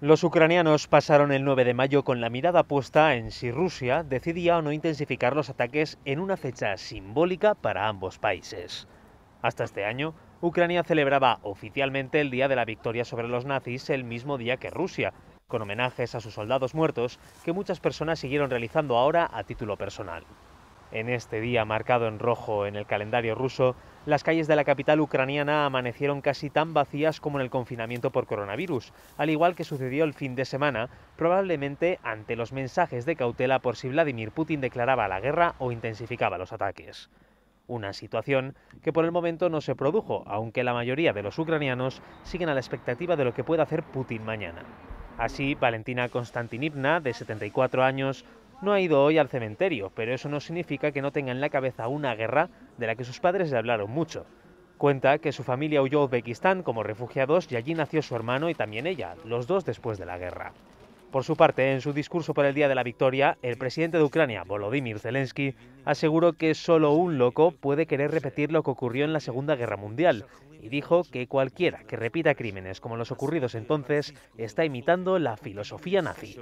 Los ucranianos pasaron el 9 de mayo con la mirada puesta en si Rusia decidía o no intensificar los ataques en una fecha simbólica para ambos países. Hasta este año, Ucrania celebraba oficialmente el Día de la Victoria sobre los nazis el mismo día que Rusia, con homenajes a sus soldados muertos que muchas personas siguieron realizando ahora a título personal. En este día marcado en rojo en el calendario ruso, las calles de la capital ucraniana amanecieron casi tan vacías como en el confinamiento por coronavirus, al igual que sucedió el fin de semana, probablemente ante los mensajes de cautela por si Vladimir Putin declaraba la guerra o intensificaba los ataques. Una situación que por el momento no se produjo, aunque la mayoría de los ucranianos siguen a la expectativa de lo que pueda hacer Putin mañana. Así, Valentina Konstantinivna, de 74 años, no ha ido hoy al cementerio, pero eso no significa que no tenga en la cabeza una guerra de la que sus padres le hablaron mucho. Cuenta que su familia huyó a Uzbekistán como refugiados y allí nació su hermano y también ella, los dos después de la guerra. Por su parte, en su discurso por el Día de la Victoria, el presidente de Ucrania, Volodymyr Zelensky, aseguró que solo un loco puede querer repetir lo que ocurrió en la Segunda Guerra Mundial y dijo que cualquiera que repita crímenes como los ocurridos entonces está imitando la filosofía nazi.